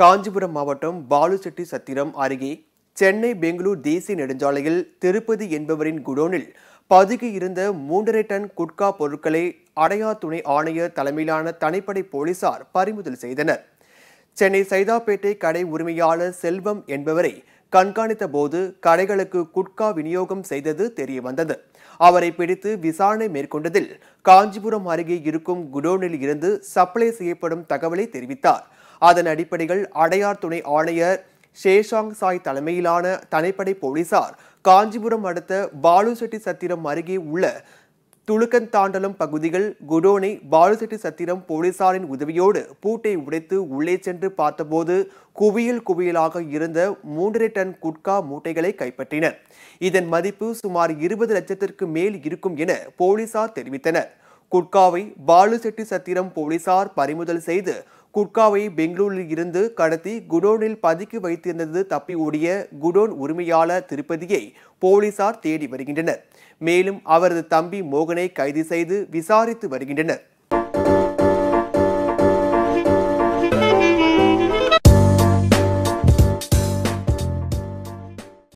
காஞ்சிபுரம் மாவட்டம் பாலுசெட்டி சத்திரம் அருகே சென்னை பெங்களூர் தேசிய நெடுஞ்சாலையில் திருப்பதி என்பவரின் குடோனில் பதுக்கி இருந்த மூன்றரை டன் குட்கா பொருட்களை அடையா துணை ஆணையர் தலைமையிலான தனிப்படை போலீசார் பறிமுதல் செய்தனர் சென்னை சைதாப்பேட்டை கடை உரிமையாளர் செல்வம் என்பவரை கண்காணித்த போது கடைகளுக்கு குட்கா விநியோகம் செய்தது தெரியவந்தது அவரை பிடித்து விசாரணை மேற்கொண்டதில் காஞ்சிபுரம் அருகே இருக்கும் குடோனில் இருந்து சப்ளை செய்யப்படும் தகவலை தெரிவித்தார் அதன் அடிப்படையில் அடையார் துணை ஆணையர் ஷேஷாங் சாய் தலைமையிலான தனிப்படை போலீசார் காஞ்சிபுரம் அடுத்த பாலுசெட்டி சத்திரம் அருகே உள்ள துளுக்கந்தாண்டலம் பகுதிகள் குடோனை பாலுசெட்டி சத்திரம் போலீசாரின் உதவியோடு பூட்டை உடைத்து உள்ளே சென்று பார்த்தபோது குவியல் குவியலாக இருந்த மூன்றரை டன் குட்கா மூட்டைகளை கைப்பற்றினர் இதன் மதிப்பு சுமார் இருபது லட்சத்திற்கு மேல் இருக்கும் என போலீசார் தெரிவித்தனர் குட்காவை பாலுசெட்டி சத்திரம் போலீசார் பறிமுதல் செய்து குட்காவை பெங்களூரில் இருந்து கடத்தி குடோனில் பதுக்கி வைத்திருந்தது தப்பி ஓடிய குடோன் உரிமையாளர் திருப்பதியை போலீசார் தேடி வருகின்றனர் மேலும் அவரது தம்பி மோகனை கைது செய்து விசாரித்து வருகின்றனர்